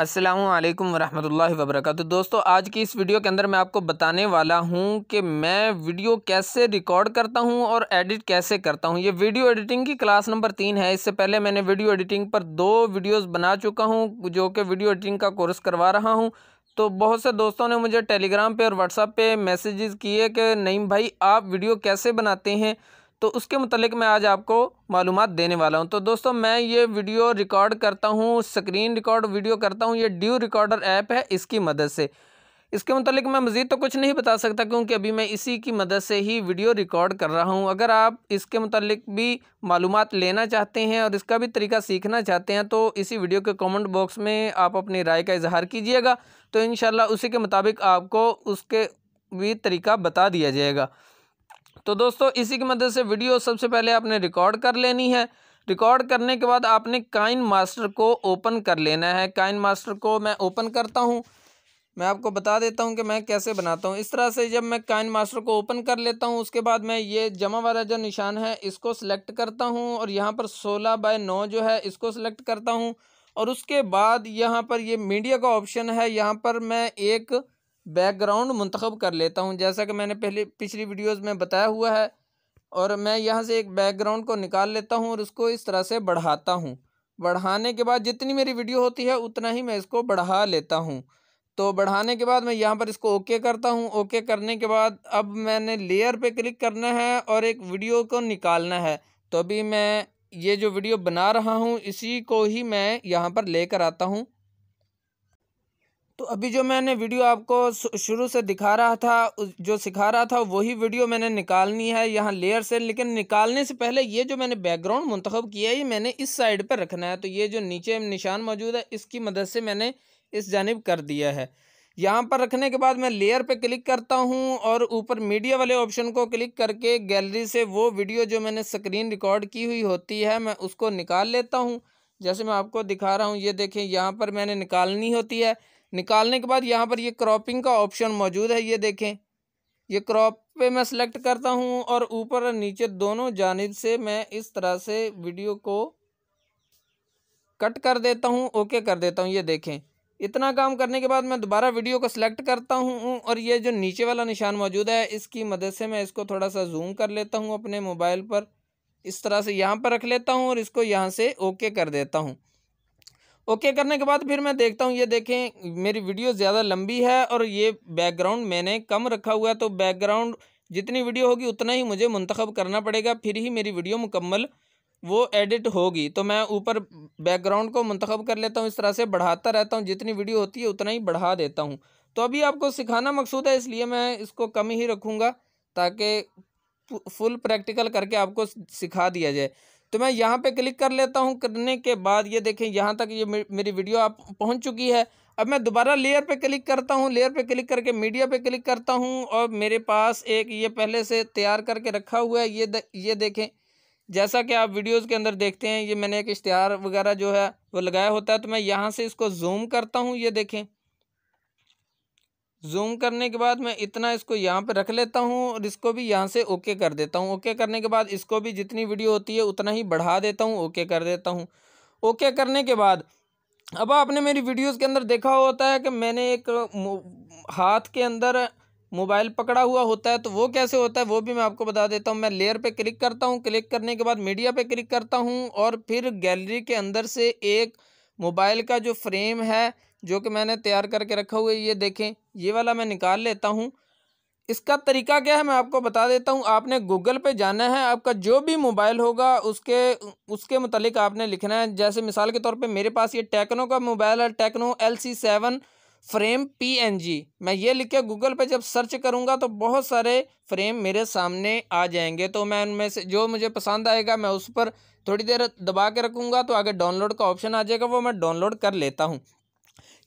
असलम वरहमल वबरक दोस्तों आज की इस वीडियो के अंदर मैं आपको बताने वाला हूँ कि मैं वीडियो कैसे रिकॉर्ड करता हूँ और एडिट कैसे करता हूँ ये वीडियो एडिटिंग की क्लास नंबर तीन है इससे पहले मैंने वीडियो एडिटिंग पर दो वीडियोस बना चुका हूँ जो कि वीडियो एडिटिंग का कोर्स करवा रहा हूँ तो बहुत से दोस्तों ने मुझे टेलीग्राम पर और व्हाट्सअप पर मैसेज़ किए कि नहीं भाई आप वीडियो कैसे बनाते हैं तो उसके मतलब मैं आज आपको मालूम देने वाला हूँ तो दोस्तों मैं ये वीडियो रिकॉर्ड करता हूँ स्क्रीन रिकॉर्ड वीडियो करता हूँ ये ड्यू रिकॉर्डर ऐप है इसकी मदद से इसके मतलब मैं मज़ीद तो कुछ नहीं बता सकता क्योंकि अभी मैं इसी की मदद से ही वीडियो रिकॉर्ड कर रहा हूँ अगर आप इसके मतलब भी मालूम लेना चाहते हैं और इसका भी तरीका सीखना चाहते हैं तो इसी वीडियो के कमेंट बॉक्स में आप अपनी राय का इजहार कीजिएगा तो इन उसी के मुताबिक आपको उसके भी तरीका बता दिया जाएगा तो दोस्तों इसी की मदद से वीडियो सबसे पहले आपने रिकॉर्ड कर लेनी है रिकॉर्ड करने के बाद आपने काइन मास्टर को ओपन कर लेना है काइन मास्टर को मैं ओपन करता हूँ मैं आपको बता देता हूँ कि मैं कैसे बनाता हूँ इस तरह से जब मैं काइन मास्टर को ओपन कर लेता हूँ उसके बाद मैं ये जमा वाला जो निशान है इसको सिलेक्ट करता हूँ और यहाँ पर सोलह बाय नौ जो है इसको सिलेक्ट करता हूँ और उसके बाद यहाँ पर ये मीडिया का ऑप्शन है यहाँ पर मैं एक बैकग्राउंड मंतखब कर लेता हूँ जैसा कि मैंने पहले पिछली वीडियोस में बताया हुआ है और मैं यहाँ से एक बैकग्राउंड को निकाल लेता हूँ और उसको इस तरह से बढ़ाता हूँ बढ़ाने के बाद जितनी मेरी वीडियो होती है उतना ही मैं इसको बढ़ा लेता हूँ तो बढ़ाने के बाद मैं यहाँ पर इसको ओके करता हूँ ओके करने के बाद अब मैंने लेयर पे क्लिक करना है और एक वीडियो को निकालना है तो अभी मैं ये जो वीडियो बना रहा हूँ इसी को ही मैं यहाँ पर लेकर आता हूँ तो अभी जो मैंने वीडियो आपको शुरू से दिखा रहा था जो सिखा रहा था वही वीडियो मैंने निकालनी है यहाँ लेयर से लेकिन निकालने से पहले ये जो मैंने बैकग्राउंड मंतखब किया है ये मैंने इस साइड पर रखना है तो ये जो नीचे निशान मौजूद है इसकी मदद से मैंने इस जानब कर दिया है यहाँ पर रखने के बाद मैं लेयर पर क्लिक करता हूँ और ऊपर मीडिया वाले ऑप्शन को क्लिक करके गैलरी से वो वीडियो जो मैंने स्क्रीन रिकॉर्ड की हुई होती है मैं उसको निकाल लेता हूँ जैसे मैं आपको दिखा रहा हूँ ये देखें यहाँ पर मैंने निकालनी होती है निकालने के बाद यहाँ पर ये क्रॉपिंग का ऑप्शन मौजूद है ये देखें ये क्रॉप पे मैं सेलेक्ट करता हूँ और ऊपर और नीचे दोनों जानब से मैं इस तरह से वीडियो को कट कर देता हूँ ओके कर देता हूँ ये देखें इतना काम करने के बाद मैं दोबारा वीडियो को सिलेक्ट करता हूँ और ये जो नीचे वाला निशान मौजूद है इसकी मदद से मैं इसको थोड़ा सा जूम कर लेता हूँ अपने मोबाइल पर इस तरह से यहाँ पर रख लेता हूँ और इसको यहाँ से ओके कर देता हूँ ओके करने के बाद फिर मैं देखता हूँ ये देखें मेरी वीडियो ज़्यादा लंबी है और ये बैकग्राउंड मैंने कम रखा हुआ है तो बैकग्राउंड जितनी वीडियो होगी उतना ही मुझे मंतखब करना पड़ेगा फिर ही मेरी वीडियो मुकम्मल वो एडिट होगी तो मैं ऊपर बैकग्राउंड को मंतखब कर लेता हूँ इस तरह से बढ़ाता रहता हूँ जितनी वीडियो होती है उतना ही बढ़ा देता हूँ तो अभी आपको सिखाना मकसूद है इसलिए मैं इसको कम ही रखूँगा ताकि फुल प्रैक्टिकल करके आपको सिखा दिया जाए तो मैं यहाँ पे क्लिक कर लेता हूँ करने के बाद ये देखें यहाँ तक ये मेरी वीडियो आप पहुँच चुकी है अब मैं दोबारा लेयर पे क्लिक करता हूँ लेयर पे क्लिक करके मीडिया पे क्लिक करता हूँ और मेरे पास एक ये पहले से तैयार करके रखा हुआ है ये द, ये देखें जैसा कि आप वीडियोज़ के अंदर देखते हैं ये मैंने एक इश्तहार वगैरह जो है वो लगाया होता है तो मैं यहाँ से इसको जूम करता हूँ ये देखें जूम करने के बाद मैं इतना इसको यहाँ पर रख लेता हूँ और इसको भी यहाँ से ओके कर देता हूँ ओके करने के बाद इसको भी जितनी वीडियो होती है उतना ही बढ़ा देता हूँ ओके कर देता हूँ ओके करने के बाद अब आपने मेरी वीडियोस के अंदर देखा होता है कि मैंने एक हाथ के अंदर मोबाइल पकड़ा हुआ होता है तो वो कैसे होता है वो भी मैं आपको बता देता हूँ मैं लेयर पे क्लिक करता हूँ क्लिक करने के बाद मीडिया पे क्लिक करता हूँ और फिर गैलरी के अंदर से एक मोबाइल का जो फ्रेम है जो कि मैंने तैयार करके रखा हुआ है ये देखें ये वाला मैं निकाल लेता हूँ इसका तरीका क्या है मैं आपको बता देता हूँ आपने गूगल पे जाना है आपका जो भी मोबाइल होगा उसके उसके मतलब आपने लिखना है जैसे मिसाल के तौर पे मेरे पास ये टेक्नो का मोबाइल है Tecno L C seven frame P N G मैं ये लिख के गूगल पे जब सर्च करूँगा तो बहुत सारे फ्रेम मेरे सामने आ जाएंगे तो मैं उनमें से जो मुझे पसंद आएगा मैं उस पर थोड़ी देर दबा के रखूँगा तो आगे डाउनलोड का ऑप्शन आ जाएगा वो मैं डाउनलोड कर लेता हूँ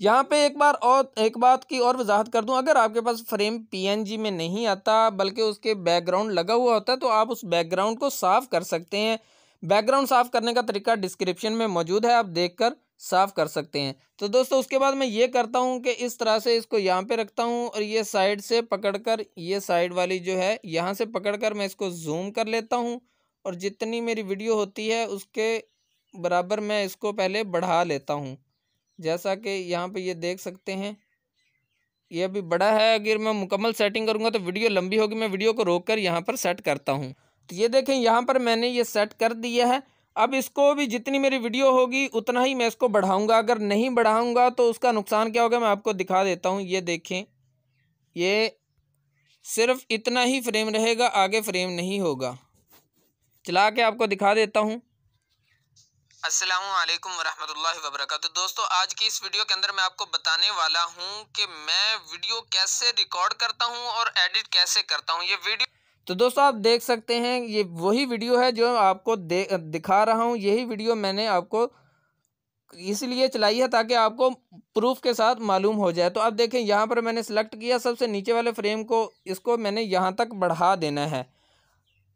यहाँ पे एक बार और एक बात की और वजाहत कर दूँ अगर आपके पास फ्रेम पीएनजी में नहीं आता बल्कि उसके बैकग्राउंड लगा हुआ होता है तो आप उस बैकग्राउंड को साफ़ कर सकते हैं बैकग्राउंड साफ़ करने का तरीका डिस्क्रिप्शन में मौजूद है आप देख कर साफ़ कर सकते हैं तो दोस्तों उसके बाद मैं ये करता हूँ कि इस तरह से इसको यहाँ पे रखता हूँ और ये साइड से पकड़कर ये साइड वाली जो है यहाँ से पकड़कर मैं इसको जूम कर लेता हूँ और जितनी मेरी वीडियो होती है उसके बराबर मैं इसको पहले बढ़ा लेता हूँ जैसा कि यहाँ पे ये देख सकते हैं ये अभी बड़ा है अगर मैं मुकम्मल सेटिंग करूँगा तो वीडियो लंबी होगी मैं वीडियो को रोक कर यहाँ पर सेट करता हूँ तो ये देखें यहाँ पर मैंने ये सेट कर दिया है अब इसको भी जितनी मेरी वीडियो होगी उतना ही मैं इसको बढ़ाऊँगा अगर नहीं बढ़ाऊँगा तो उसका नुकसान क्या होगा मैं आपको दिखा देता हूँ ये देखें ये सिर्फ इतना ही फ्रेम रहेगा आगे फ्रेम नहीं होगा चला के आपको दिखा देता हूँ असलम वरहमल वबरक दोस्तों आज की इस वीडियो के अंदर मैं आपको बताने वाला हूँ कि मैं वीडियो कैसे रिकॉर्ड करता हूँ और एडिट कैसे करता हूँ ये वीडियो तो दोस्तों आप देख सकते हैं ये वही वीडियो है जो आपको दिखा रहा हूँ यही वीडियो मैंने आपको इसलिए चलाई है ताकि आपको प्रूफ के साथ मालूम हो जाए तो आप देखें यहाँ पर मैंने सेलेक्ट किया सबसे नीचे वाले फ्रेम को इसको मैंने यहाँ तक बढ़ा देना है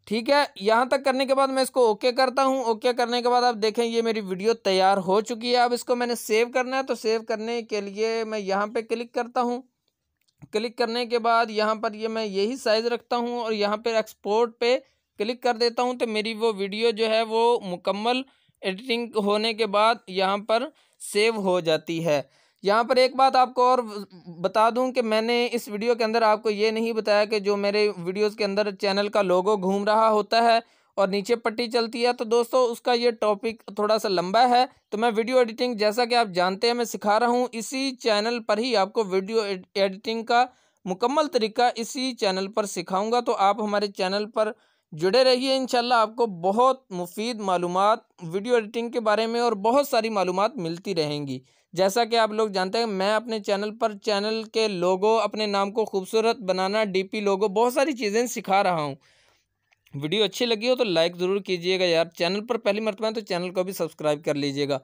ठीक है यहाँ तक करने के बाद मैं इसको ओके करता हूँ ओके करने के बाद आप देखें ये मेरी वीडियो तैयार हो चुकी है अब इसको मैंने सेव करना है तो सेव करने के लिए मैं यहाँ पे क्लिक करता हूँ क्लिक करने के बाद यहाँ पर ये यह मैं यही साइज़ रखता हूँ और यहाँ पर एक्सपोर्ट पे क्लिक कर देता हूँ तो मेरी वो वीडियो जो है वो मुकम्मल एडिटिंग होने के बाद यहाँ पर सेव हो जाती है यहाँ पर एक बात आपको और बता दूं कि मैंने इस वीडियो के अंदर आपको ये नहीं बताया कि जो मेरे वीडियोस के अंदर चैनल का लोगो घूम रहा होता है और नीचे पट्टी चलती है तो दोस्तों उसका ये टॉपिक थोड़ा सा लंबा है तो मैं वीडियो एडिटिंग जैसा कि आप जानते हैं मैं सिखा रहा हूँ इसी चैनल पर ही आपको वीडियो एडिटिंग का मुकम्मल तरीका इसी चैनल पर सिखाऊंगा तो आप हमारे चैनल पर जुड़े रहिए इन आपको बहुत मुफीद मालूम वीडियो एडिटिंग के बारे में और बहुत सारी मालूम मिलती रहेंगी जैसा कि आप लोग जानते हैं मैं अपने चैनल पर चैनल के लोगों अपने नाम को खूबसूरत बनाना डीपी लोगो बहुत सारी चीज़ें सिखा रहा हूँ वीडियो अच्छी लगी हो तो लाइक ज़रूर कीजिएगा यार चैनल पर पहली मरतबा तो चैनल को भी सब्सक्राइब कर लीजिएगा